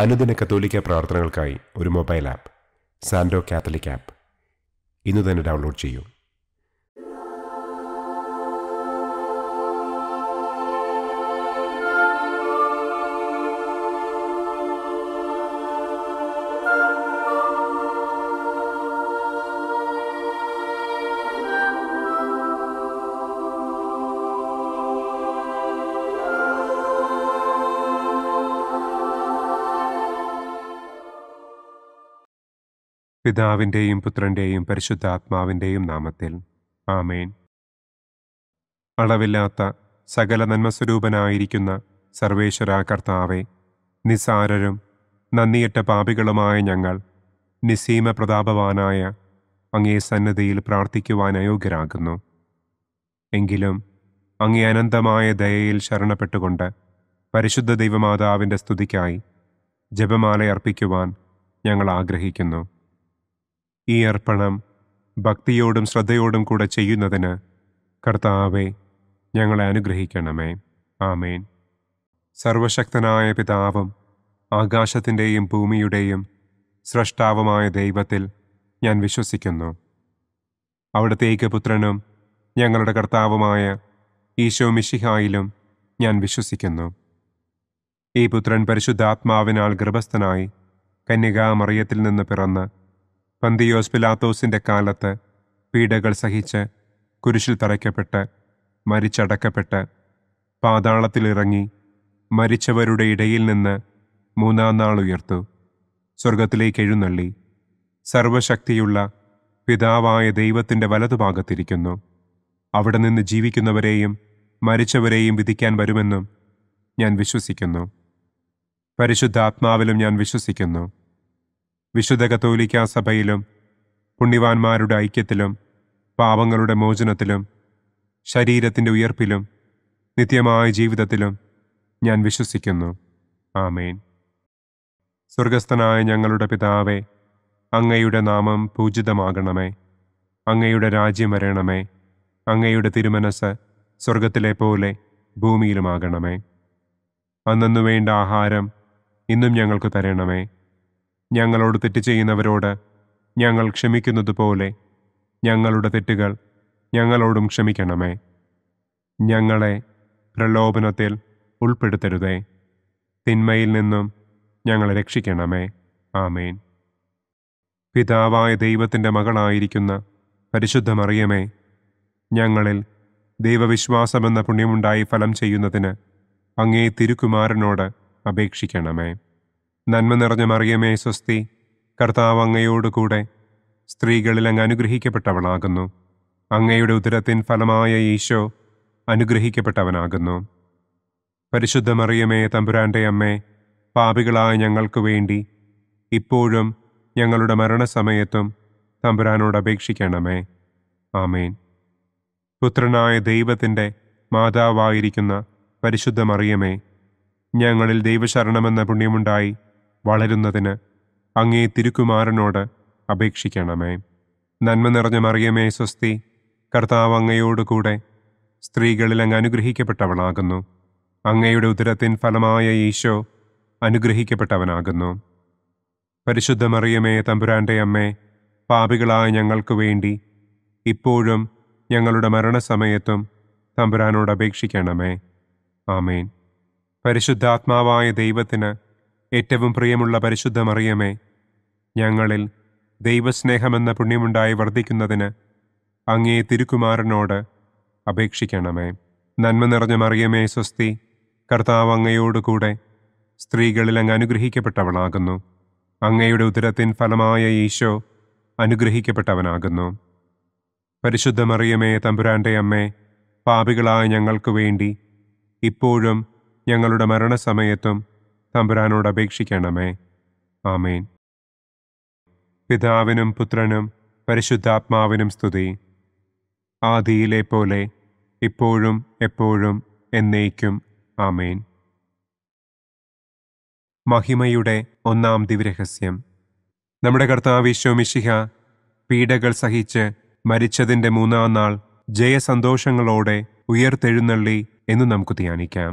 അനുദിന കത്തോലിക്ക പ്രാർത്ഥനകൾക്കായി ഒരു മൊബൈൽ ആപ്പ് സാൻഡോ കാത്തലിക് ആപ്പ് ഇന്ന് തന്നെ ഡൗൺലോഡ് ചെയ്യൂ പിതാവിൻ്റെയും പുത്രൻ്റെയും പരിശുദ്ധാത്മാവിൻ്റെയും നാമത്തിൽ ആമേൻ അളവില്ലാത്ത സകല നന്മസ്വരൂപനായിരിക്കുന്ന സർവേശ്വര കർത്താവെ നിസാരരും നന്ദിയിട്ട പാപികളുമായ ഞങ്ങൾ നിസീമ പ്രതാപവാനായ അങ്ങേ സന്നദ്ധിയിൽ പ്രാർത്ഥിക്കുവാൻ അയോഗ്യരാകുന്നു എങ്കിലും അങ്ങേ അനന്തമായ ദയയിൽ ശരണപ്പെട്ടുകൊണ്ട് പരിശുദ്ധ ദൈവമാതാവിൻ്റെ സ്തുതിക്കായി ജപമാല അർപ്പിക്കുവാൻ ഞങ്ങൾ ആഗ്രഹിക്കുന്നു ഈ അർപ്പണം ഭക്തിയോടും ശ്രദ്ധയോടും കൂടെ ചെയ്യുന്നതിന് കർത്താവെ ഞങ്ങളെ അനുഗ്രഹിക്കണമേ ആമേൻ സർവശക്തനായ പിതാവും ആകാശത്തിൻ്റെയും ഭൂമിയുടെയും സ്രഷ്ടാവുമായ ദൈവത്തിൽ ഞാൻ വിശ്വസിക്കുന്നു അവിടുത്തെ ഏകപുത്രനും ഞങ്ങളുടെ കർത്താവുമായ ഈശോ മിഷിഹായിലും ഞാൻ വിശ്വസിക്കുന്നു ഈ പുത്രൻ പരിശുദ്ധാത്മാവിനാൽ ഗർഭസ്ഥനായി കന്യകാമറിയത്തിൽ നിന്ന് പിറന്ന് പന്തിയോസ് പിലാത്തോസിൻ്റെ കാലത്ത് പീഡകൾ സഹിച്ച് കുരിശിൽ തറയ്ക്കപ്പെട്ട് മരിച്ചടക്കപ്പെട്ട് പാതാളത്തിലിറങ്ങി മരിച്ചവരുടെ ഇടയിൽ നിന്ന് മൂന്നാം നാൾ ഉയർത്തു സ്വർഗത്തിലേക്ക് എഴുന്നള്ളി സർവശക്തിയുള്ള പിതാവായ ദൈവത്തിൻ്റെ വലതുഭാഗത്തിരിക്കുന്നു അവിടെ നിന്ന് ജീവിക്കുന്നവരെയും മരിച്ചവരെയും വിധിക്കാൻ വരുമെന്നും ഞാൻ വിശ്വസിക്കുന്നു പരിശുദ്ധാത്മാവിലും ഞാൻ വിശ്വസിക്കുന്നു വിശുദ്ധ കത്തോലിക്ക സഭയിലും പുണ്യവാന്മാരുടെ ഐക്യത്തിലും പാപങ്ങളുടെ മോചനത്തിലും ശരീരത്തിൻ്റെ ഉയർപ്പിലും നിത്യമായ ജീവിതത്തിലും ഞാൻ വിശ്വസിക്കുന്നു ആമേൻ സ്വർഗസ്ഥനായ ഞങ്ങളുടെ പിതാവേ അങ്ങയുടെ നാമം പൂജിതമാകണമേ അങ്ങയുടെ രാജ്യം വരണമേ അങ്ങയുടെ തിരുമനസ് സ്വർഗത്തിലെ പോലെ ഭൂമിയിലുമാകണമേ അന്നു വേണ്ട ആഹാരം ഇന്നും ഞങ്ങൾക്ക് തരണമേ ഞങ്ങളോട് തെറ്റ് ചെയ്യുന്നവരോട് ഞങ്ങൾ ക്ഷമിക്കുന്നത് പോലെ ഞങ്ങളുടെ തെറ്റുകൾ ഞങ്ങളോടും ക്ഷമിക്കണമേ ഞങ്ങളെ പ്രലോഭനത്തിൽ ഉൾപ്പെടുത്തരുതേ തിന്മയിൽ നിന്നും ഞങ്ങളെ രക്ഷിക്കണമേ ആമേൻ പിതാവായ ദൈവത്തിൻ്റെ മകളായിരിക്കുന്ന പരിശുദ്ധ മറിയമേ ഞങ്ങളിൽ ദൈവവിശ്വാസമെന്ന പുണ്യമുണ്ടായി ഫലം ചെയ്യുന്നതിന് അങ്ങേ തിരുക്കുമാരനോട് അപേക്ഷിക്കണമേ നന്മ നിറഞ്ഞ മറിയമേ സ്വസ്തി കർത്താവ് അങ്ങയോടുകൂടെ സ്ത്രീകളിൽ അങ്ങ് അനുഗ്രഹിക്കപ്പെട്ടവളാകുന്നു അങ്ങയുടെ ഉദരത്തിൻ ഫലമായ ഈശോ അനുഗ്രഹിക്കപ്പെട്ടവനാകുന്നു പരിശുദ്ധ മറിയമേ തമ്പുരാൻ്റെ അമ്മേ പാപികളായ ഞങ്ങൾക്ക് വേണ്ടി ഇപ്പോഴും ഞങ്ങളുടെ മരണസമയത്തും തമ്പുരാനോട് അപേക്ഷിക്കണമേ ആമേൻ പുത്രനായ ദൈവത്തിൻ്റെ മാതാവായിരിക്കുന്ന പരിശുദ്ധ മറിയമേ ഞങ്ങളിൽ ദൈവശരണമെന്ന പുണ്യമുണ്ടായി വളരുന്നതിന് അങ്ങേ തിരുക്കുമാരനോട് അപേക്ഷിക്കണമേ നന്മ നിറഞ്ഞ മറിയമേ സ്വസ്തി കർത്താവ് അങ്ങയോടുകൂടെ സ്ത്രീകളിൽ അങ്ങ് അനുഗ്രഹിക്കപ്പെട്ടവളാകുന്നു അങ്ങയുടെ ഉദരത്തിൻ ഫലമായ ഈശോ അനുഗ്രഹിക്കപ്പെട്ടവനാകുന്നു പരിശുദ്ധ മറിയമേ തമ്പുരാൻ്റെ അമ്മേ പാപികളായ ഞങ്ങൾക്ക് വേണ്ടി ഇപ്പോഴും ഞങ്ങളുടെ മരണസമയത്തും തമ്പുരാനോട് അപേക്ഷിക്കണമേ ആമേൻ പരിശുദ്ധാത്മാവായ ദൈവത്തിന് ഏറ്റവും പ്രിയമുള്ള പരിശുദ്ധ മറിയമേ ഞങ്ങളിൽ ദൈവസ്നേഹമെന്ന പുണ്യമുണ്ടായി വർദ്ധിക്കുന്നതിന് അങ്ങേ തിരുക്കുമാരനോട് അപേക്ഷിക്കണമേ നന്മ നിറഞ്ഞ മറിയമേ സ്വസ്തി കർത്താവ് അങ്ങയോടുകൂടെ സ്ത്രീകളിൽ അങ്ങ് അനുഗ്രഹിക്കപ്പെട്ടവളാകുന്നു അങ്ങയുടെ ഉദരത്തിൻ ഫലമായ ഈശോ അനുഗ്രഹിക്കപ്പെട്ടവനാകുന്നു പരിശുദ്ധ മറിയമേ തമ്പുരാൻ്റെ അമ്മേ പാപികളായ ഞങ്ങൾക്ക് വേണ്ടി ഇപ്പോഴും ഞങ്ങളുടെ മരണസമയത്തും തമ്പുരാനോട് അപേക്ഷിക്കണമേ ആമേൻ പിതാവിനും പുത്രനും പരിശുദ്ധാത്മാവിനും സ്തുതി ആദിയിലെ പോലെ ഇപ്പോഴും എപ്പോഴും എന്നേക്കും ആമേൻ മഹിമയുടെ ഒന്നാം ദിവ്യരഹസ്യം നമ്മുടെ കർത്താവ് ഈശോമിഷിഹ പീഡകൾ സഹിച്ച് മരിച്ചതിൻ്റെ മൂന്നാം നാൾ ജയസന്തോഷങ്ങളോടെ ഉയർത്തെഴുന്നള്ളി എന്ന് നമുക്ക് ധ്യാനിക്കാം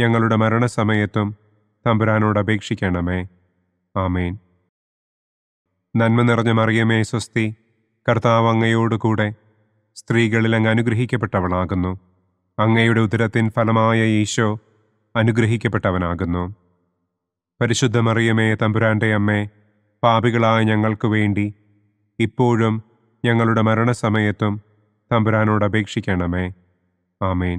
ഞങ്ങളുടെ മരണസമയത്തും തമ്പുരാനോട് അപേക്ഷിക്കണമേ ആമേൻ നന്മ നിറഞ്ഞ മറിയമേ സ്വസ്തി കർത്താവ് അങ്ങയോടുകൂടെ സ്ത്രീകളിൽ അങ്ങ് അനുഗ്രഹിക്കപ്പെട്ടവളാകുന്നു അങ്ങയുടെ ഉദരത്തിൻ ഫലമായ ഈശോ അനുഗ്രഹിക്കപ്പെട്ടവനാകുന്നു പരിശുദ്ധ മറിയമേ തമ്പുരാൻ്റെ അമ്മേ പാപികളായ ഞങ്ങൾക്ക് വേണ്ടി ഇപ്പോഴും ഞങ്ങളുടെ മരണസമയത്തും തമ്പുരാനോട് അപേക്ഷിക്കണമേ ആമേൻ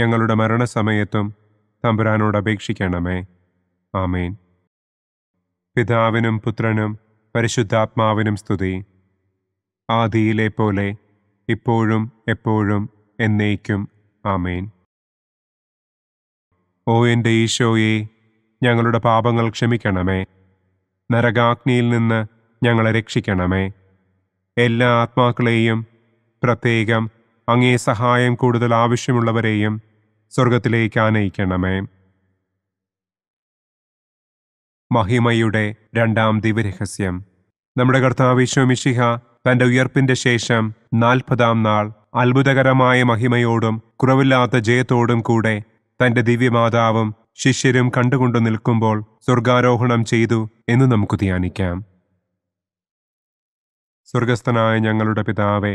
ഞങ്ങളുടെ മരണസമയത്തും തമ്പുരാനോട് അപേക്ഷിക്കണമേ ആമേൻ പിതാവിനും പുത്രനും പരിശുദ്ധാത്മാവിനും സ്തുതി ആദിയിലെ പോലെ ഇപ്പോഴും എപ്പോഴും എന്നേക്കും ആമേൻ ഓ എൻ്റെ ഈശോയെ ഞങ്ങളുടെ പാപങ്ങൾ ക്ഷമിക്കണമേ നരകാഗ്നിയിൽ നിന്ന് ഞങ്ങളെ രക്ഷിക്കണമേ എല്ലാ ആത്മാക്കളെയും പ്രത്യേകം അങ്ങേ സഹായം കൂടുതൽ ആവശ്യമുള്ളവരെയും സ്വർഗത്തിലേക്ക് ആനയിക്കണമേ മഹിമയുടെ രണ്ടാം ദിവരഹസ്യം നമ്മുടെ കർത്താവ് ഈശോമിഷിഹ തന്റെ ഉയർപ്പിന്റെ ശേഷം നാൽപ്പതാം നാൾ അത്ഭുതകരമായ മഹിമയോടും കുറവില്ലാത്ത ജയത്തോടും കൂടെ തന്റെ ദിവ്യമാതാവും ശിഷ്യരും കണ്ടുകൊണ്ടു നിൽക്കുമ്പോൾ സ്വർഗാരോഹണം ചെയ്തു എന്ന് നമുക്ക് ധ്യാനിക്കാം സ്വർഗസ്ഥനായ ഞങ്ങളുടെ പിതാവേ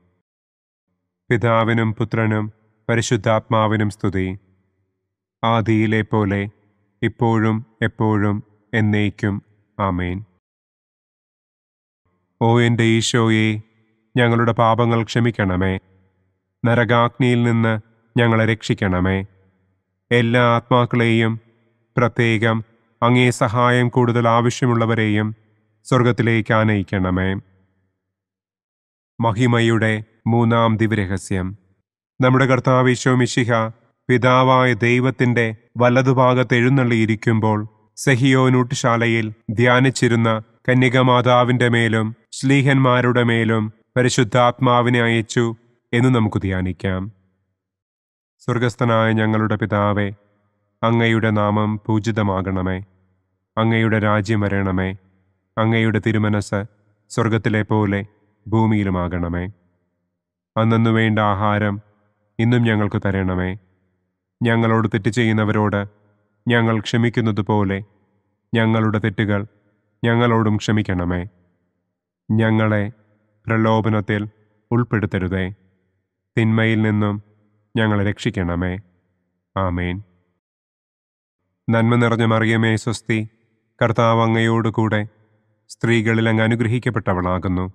പിതാവിനും പുത്രനും പരിശുദ്ധാത്മാവിനും സ്തുതി ആദിയിലെ പോലെ ഇപ്പോഴും എപ്പോഴും എന്നേക്കും ആമേൻ ഓ എൻ്റെ ഈശോയെ ഞങ്ങളുടെ പാപങ്ങൾ ക്ഷമിക്കണമേ നരകാഗ്നിയിൽ നിന്ന് ഞങ്ങളെ രക്ഷിക്കണമേ എല്ലാ ആത്മാക്കളെയും പ്രത്യേകം അങ്ങേ സഹായം കൂടുതൽ ആവശ്യമുള്ളവരെയും സ്വർഗത്തിലേക്ക് ആനയിക്കണമേ മഹിമയുടെ മൂന്നാം ദിവരഹസ്യം നമ്മുടെ ഈശോ മിശിഹ പിതാവായ ദൈവത്തിൻ്റെ വലതുഭാഗത്ത് എഴുന്നള്ളിയിരിക്കുമ്പോൾ സെഹിയോനൂട്ടുശാലയിൽ ധ്യാനിച്ചിരുന്ന കന്യകമാതാവിൻ്റെ മേലും ശ്ലീഹന്മാരുടെ മേലും പരിശുദ്ധാത്മാവിനെ അയച്ചു എന്ന് നമുക്ക് ധ്യാനിക്കാം സ്വർഗസ്ഥനായ ഞങ്ങളുടെ പിതാവേ അങ്ങയുടെ നാമം പൂജിതമാകണമേ അങ്ങയുടെ രാജ്യം വരണമേ അങ്ങയുടെ തിരുമനസ് സ്വർഗത്തിലെ പോലെ ഭൂമിയിലുമാകണമേ അന്നു വേണ്ട ആഹാരം ഇന്നും ഞങ്ങൾക്ക് തരണമേ ഞങ്ങളോട് തെറ്റ് ചെയ്യുന്നവരോട് ഞങ്ങൾ ക്ഷമിക്കുന്നത് പോലെ ഞങ്ങളുടെ തെറ്റുകൾ ഞങ്ങളോടും ക്ഷമിക്കണമേ ഞങ്ങളെ പ്രലോഭനത്തിൽ ഉൾപ്പെടുത്തരുതേ തിന്മയിൽ നിന്നും ഞങ്ങളെ രക്ഷിക്കണമേ ആമേൻ നന്മ നിറഞ്ഞ മറിയമേ സ്വസ്തി കർത്താവ് അങ്ങയോടുകൂടെ സ്ത്രീകളിൽ അങ്ങ് അനുഗ്രഹിക്കപ്പെട്ടവളാകുന്നു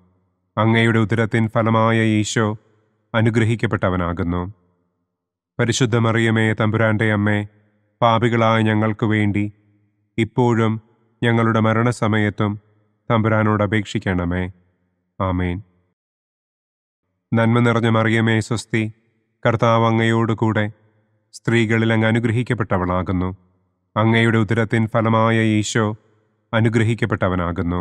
അങ്ങയുടെ ഉദരത്തിൻ ഫലമായ ഈശോ അനുഗ്രഹിക്കപ്പെട്ടവനാകുന്നു പരിശുദ്ധ മറിയമേ തമ്പുരാൻ്റെ അമ്മേ പാപികളായ ഞങ്ങൾക്ക് വേണ്ടി ഇപ്പോഴും ഞങ്ങളുടെ മരണസമയത്തും തമ്പുരാനോട് അപേക്ഷിക്കണമേ ആമേൻ നന്മ നിറഞ്ഞ മറിയമേ സ്വസ്തി കർത്താവ് അങ്ങയോടുകൂടെ സ്ത്രീകളിൽ അങ്ങ് അനുഗ്രഹിക്കപ്പെട്ടവളാകുന്നു അങ്ങയുടെ ഉദരത്തിൻ ഫലമായ ഈശോ അനുഗ്രഹിക്കപ്പെട്ടവനാകുന്നു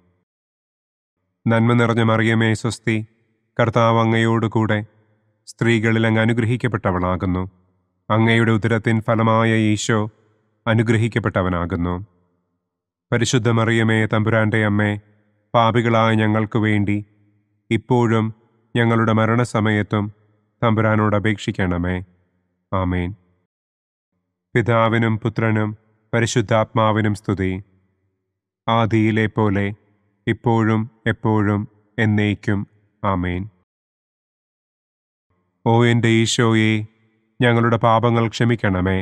നന്മ നിറഞ്ഞ മറിയമേ സ്വസ്തി കർത്താവ് അങ്ങയോടുകൂടെ സ്ത്രീകളിൽ അങ്ങ് അനുഗ്രഹിക്കപ്പെട്ടവളാകുന്നു അങ്ങയുടെ ഉദരത്തിൻ ഫലമായ ഈശോ അനുഗ്രഹിക്കപ്പെട്ടവനാകുന്നു പരിശുദ്ധ മറിയമേ തമ്പുരാൻ്റെ അമ്മേ പാപികളായ ഞങ്ങൾക്ക് വേണ്ടി ഇപ്പോഴും ഞങ്ങളുടെ മരണസമയത്തും തമ്പുരാനോട് അപേക്ഷിക്കണമേ ആമേൻ പിതാവിനും പുത്രനും പരിശുദ്ധാത്മാവിനും സ്തുതി ആദിയിലെ പോലെ ഇപ്പോഴും എപ്പോഴും എന്നേക്കും ആമേൻ ഓ എൻ്റെ ഈശോയെ ഞങ്ങളുടെ പാപങ്ങൾ ക്ഷമിക്കണമേ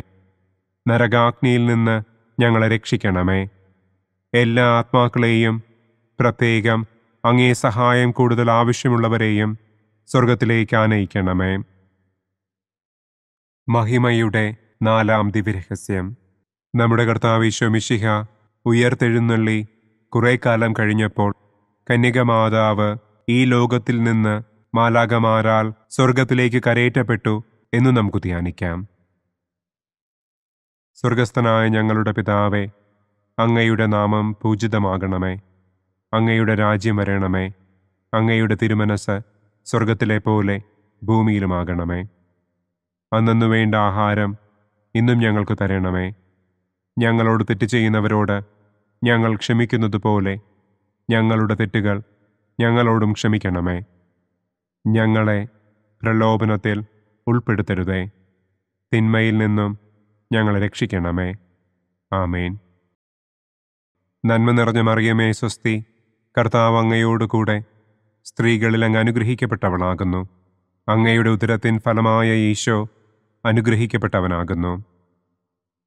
നരകാഗ്നിയിൽ നിന്ന് ഞങ്ങളെ രക്ഷിക്കണമേ എല്ലാ ആത്മാക്കളെയും പ്രത്യേകം അങ്ങേ സഹായം കൂടുതൽ ആവശ്യമുള്ളവരെയും സ്വർഗത്തിലേക്ക് ആനയിക്കണമേ മഹിമയുടെ നാലാം ദിവ്യരഹസ്യം നമ്മുടെ കർത്താവ് ഈശോ മിശിഹ ഉയർത്തെഴുന്നള്ളി കുറേ കാലം കഴിഞ്ഞപ്പോൾ മാതാവ് ഈ ലോകത്തിൽ നിന്ന് മാലാകമാരാൽ സ്വർഗത്തിലേക്ക് കരയേറ്റപ്പെട്ടു എന്ന് നമുക്ക് ധ്യാനിക്കാം സ്വർഗസ്ഥനായ ഞങ്ങളുടെ പിതാവേ അങ്ങയുടെ നാമം പൂജിതമാകണമേ അങ്ങയുടെ രാജ്യം വരണമേ അങ്ങയുടെ തിരുമനസ് സ്വർഗത്തിലെ പോലെ ഭൂമിയിലുമാകണമേ അന്നു വേണ്ട ആഹാരം ഇന്നും ഞങ്ങൾക്ക് തരണമേ ഞങ്ങളോട് തെറ്റ് ചെയ്യുന്നവരോട് ഞങ്ങൾ ക്ഷമിക്കുന്നത് പോലെ ഞങ്ങളുടെ തെറ്റുകൾ ഞങ്ങളോടും ക്ഷമിക്കണമേ ഞങ്ങളെ പ്രലോഭനത്തിൽ ഉൾപ്പെടുത്തരുതേ തിന്മയിൽ നിന്നും ഞങ്ങളെ രക്ഷിക്കണമേ ആമേൻ നന്മ നിറഞ്ഞ മറിയമേ സ്വസ്തി കർത്താവ് അങ്ങയോടുകൂടെ സ്ത്രീകളിൽ അങ്ങ് അനുഗ്രഹിക്കപ്പെട്ടവളാകുന്നു അങ്ങയുടെ ഉദരത്തിൻ ഫലമായ ഈശോ അനുഗ്രഹിക്കപ്പെട്ടവനാകുന്നു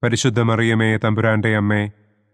പരിശുദ്ധ മറിയമേ തമ്പുരാൻ്റെ അമ്മേ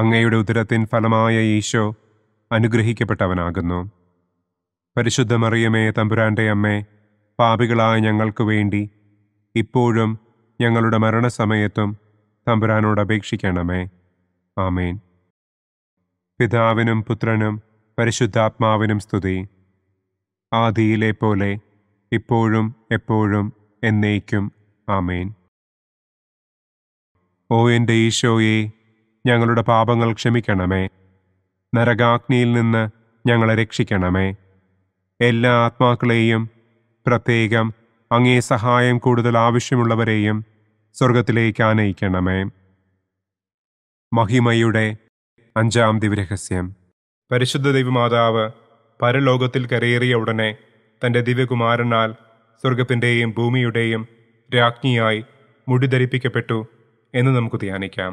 അങ്ങയുടെ ഉദരത്തിൻ ഫലമായ ഈശോ അനുഗ്രഹിക്കപ്പെട്ടവനാകുന്നു പരിശുദ്ധ മറിയമേ തമ്പുരാൻ്റെ അമ്മേ പാപികളായ ഞങ്ങൾക്ക് വേണ്ടി ഇപ്പോഴും ഞങ്ങളുടെ മരണസമയത്തും തമ്പുരാനോട് അപേക്ഷിക്കണമേ ആമേൻ പിതാവിനും പുത്രനും പരിശുദ്ധാത്മാവിനും സ്തുതി ആദിയിലെ പോലെ ഇപ്പോഴും എപ്പോഴും എന്നേക്കും ആമേൻ ഓ എൻ്റെ ഈശോയെ ഞങ്ങളുടെ പാപങ്ങൾ ക്ഷമിക്കണമേ നരകാഗ്നിയിൽ നിന്ന് ഞങ്ങളെ രക്ഷിക്കണമേ എല്ലാ ആത്മാക്കളെയും പ്രത്യേകം അങ്ങേ സഹായം കൂടുതൽ ആവശ്യമുള്ളവരെയും സ്വർഗത്തിലേക്ക് ആനയിക്കണമേ മഹിമയുടെ അഞ്ചാം ദിവ്യരഹസ്യം പരിശുദ്ധ ദൈവമാതാവ് പരലോകത്തിൽ കരയേറിയ ഉടനെ തൻ്റെ ദിവ്യകുമാരനാൽ സ്വർഗത്തിൻ്റെയും ഭൂമിയുടെയും രാജ്ഞിയായി മുടിധരിപ്പിക്കപ്പെട്ടു എന്ന് നമുക്ക് ധ്യാനിക്കാം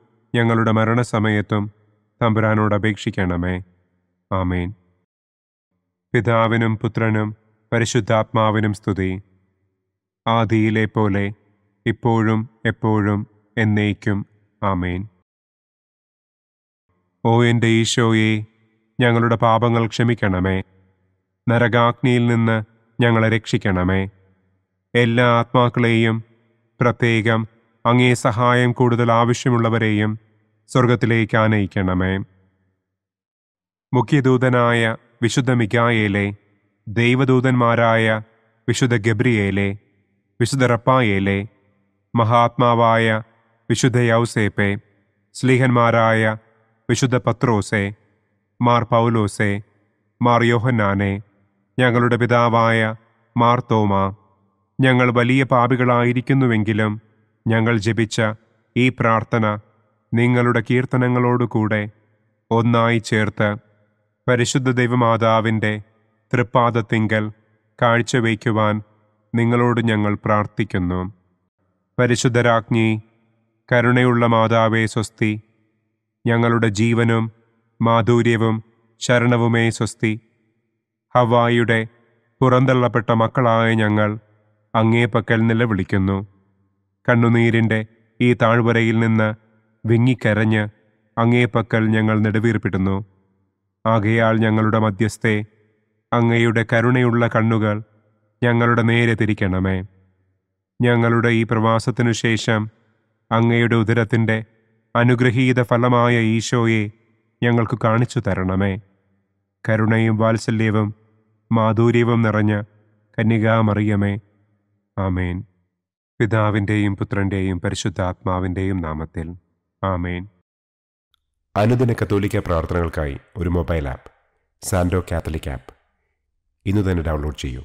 ഞങ്ങളുടെ മരണസമയത്തും തമ്പുരാനോട് അപേക്ഷിക്കണമേ ആമേൻ പിതാവിനും പുത്രനും പരിശുദ്ധാത്മാവിനും സ്തുതി ആദിയിലെ പോലെ ഇപ്പോഴും എപ്പോഴും എന്നേക്കും ആമേൻ ഓ എൻ്റെ ഈശോയെ ഞങ്ങളുടെ പാപങ്ങൾ ക്ഷമിക്കണമേ നരകാഗ്നിയിൽ നിന്ന് ഞങ്ങളെ രക്ഷിക്കണമേ എല്ലാ ആത്മാക്കളെയും പ്രത്യേകം അങ്ങേ സഹായം കൂടുതൽ ആവശ്യമുള്ളവരെയും സ്വർഗത്തിലേക്ക് ആനയിക്കണമേ മുഖ്യദൂതനായ വിശുദ്ധ മിഗായേലെ ദൈവദൂതന്മാരായ വിശുദ്ധ ഗബ്രിയേലെ വിശുദ്ധ റപ്പായേലെ മഹാത്മാവായ വിശുദ്ധ യൗസേപ്പെ സ്ലീഹന്മാരായ വിശുദ്ധ പത്രോസെ മാർ പൗലോസെ മാർ യോഹന്നാനെ ഞങ്ങളുടെ പിതാവായ മാർ തോമ ഞങ്ങൾ വലിയ പാപികളായിരിക്കുന്നുവെങ്കിലും ഞങ്ങൾ ജപിച്ച ഈ പ്രാർത്ഥന നിങ്ങളുടെ കീർത്തനങ്ങളോടുകൂടെ ഒന്നായി ചേർത്ത് പരിശുദ്ധ ദൈവമാതാവിൻ്റെ തൃപ്പാദത്തിങ്കൽ കാഴ്ചവയ്ക്കുവാൻ നിങ്ങളോട് ഞങ്ങൾ പ്രാർത്ഥിക്കുന്നു പരിശുദ്ധരാജ്ഞി കരുണയുള്ള മാതാവേ സ്വസ്തി ഞങ്ങളുടെ ജീവനും മാധുര്യവും ശരണവുമേ സ്വസ്തി ഹവായിയുടെ പുറന്തള്ളപ്പെട്ട മക്കളായ ഞങ്ങൾ അങ്ങേപ്പക്കൽ നിലവിളിക്കുന്നു കണ്ണുനീരിൻ്റെ ഈ താഴ്വരയിൽ നിന്ന് വിങ്ങിക്കരഞ്ഞ് അങ്ങേപ്പക്കൽ ഞങ്ങൾ നെടുവീർപ്പിടുന്നു ആകയാൾ ഞങ്ങളുടെ മധ്യസ്ഥേ അങ്ങയുടെ കരുണയുള്ള കണ്ണുകൾ ഞങ്ങളുടെ നേരെ തിരിക്കണമേ ഞങ്ങളുടെ ഈ പ്രവാസത്തിനു ശേഷം അങ്ങയുടെ ഉദരത്തിൻ്റെ അനുഗ്രഹീത ഫലമായ ഈശോയെ ഞങ്ങൾക്ക് കാണിച്ചു തരണമേ കരുണയും വാത്സല്യവും മാധുര്യവും നിറഞ്ഞ കന്യകാമറിയമേ ആമേൻ പിതാവിൻ്റെയും പുത്രൻ്റെയും പരിശുദ്ധാത്മാവിൻ്റെയും നാമത്തിൽ ആമേൻ അനുദിന കത്തോലിക്ക പ്രാർത്ഥനകൾക്കായി ഒരു മൊബൈൽ ആപ്പ് സാൻഡോ കാത്തലിക് ആപ്പ് ഇന്ന് തന്നെ ഡൗൺലോഡ് ചെയ്യൂ